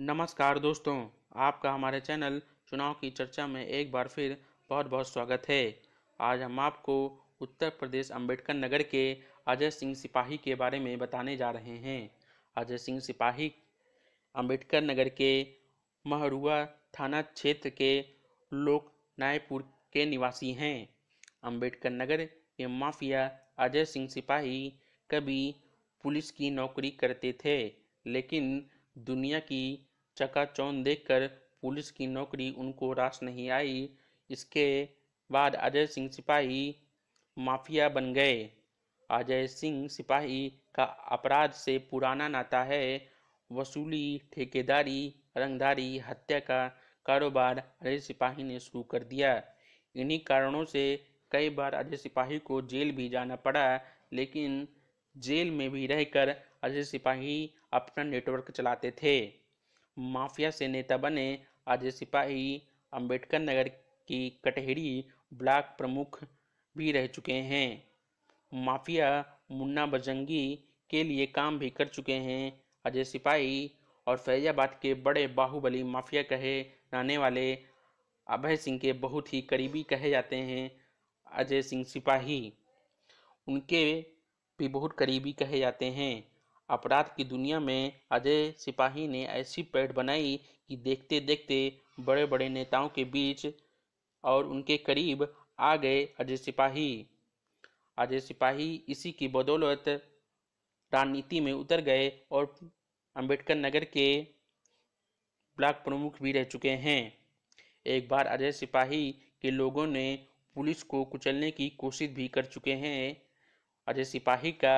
नमस्कार दोस्तों आपका हमारे चैनल चुनाव की चर्चा में एक बार फिर बहुत बहुत स्वागत है आज हम आपको उत्तर प्रदेश अंबेडकर नगर के अजय सिंह सिपाही के बारे में बताने जा रहे हैं अजय सिंह सिपाही अंबेडकर नगर के महरुआ थाना क्षेत्र के लोक नायपुर के निवासी हैं अंबेडकर नगर के माफिया अजय सिंह सिपाही कभी पुलिस की नौकरी करते थे लेकिन दुनिया की चकाचौंध देखकर पुलिस की नौकरी उनको रास नहीं आई इसके बाद अजय सिंह सिपाही माफिया बन गए अजय सिंह सिपाही का अपराध से पुराना नाता है वसूली ठेकेदारी रंगदारी हत्या का कारोबार अजय सिपाही ने शुरू कर दिया इन्हीं कारणों से कई बार अजय सिपाही को जेल भी जाना पड़ा लेकिन जेल में भी रहकर अजय सिपाही अपना नेटवर्क चलाते थे माफिया से नेता बने अजय सिपाही अंबेडकर नगर की कटहरी ब्लॉक प्रमुख भी रह चुके हैं माफिया मुन्ना बजंगी के लिए काम भी कर चुके हैं अजय सिपाही और फैजाबाद के बड़े बाहुबली माफिया कहे जाने वाले अभय सिंह के बहुत ही करीबी कहे जाते हैं अजय सिंह सिपाही उनके भी बहुत करीबी कहे जाते हैं अपराध की दुनिया में अजय सिपाही ने ऐसी पैठ बनाई कि देखते देखते बड़े बड़े नेताओं के बीच और उनके करीब आ गए अजय सिपाही अजय सिपाही इसी की बदौलत राजनीति में उतर गए और अंबेडकर नगर के ब्लॉक प्रमुख भी रह चुके हैं एक बार अजय सिपाही के लोगों ने पुलिस को कुचलने की कोशिश भी कर चुके हैं अजय सिपाही का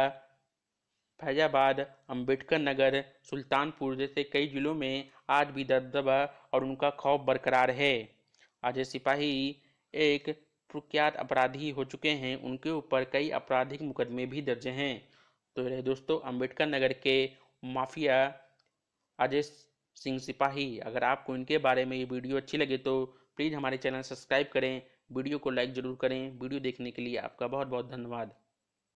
फैजाबाद अंबेडकर नगर सुल्तानपुर जैसे कई जिलों में आज भी दबदबा और उनका खौफ बरकरार है अजय सिपाही एक प्रख्यात अपराधी हो चुके हैं उनके ऊपर कई आपराधिक मुकदमे भी दर्ज हैं तो रहे दोस्तों अंबेडकर नगर के माफिया अजय सिंह सिपाही अगर आपको इनके बारे में ये वीडियो अच्छी लगे तो प्लीज़ हमारे चैनल सब्सक्राइब करें वीडियो को लाइक ज़रूर करें वीडियो देखने के लिए आपका बहुत बहुत धन्यवाद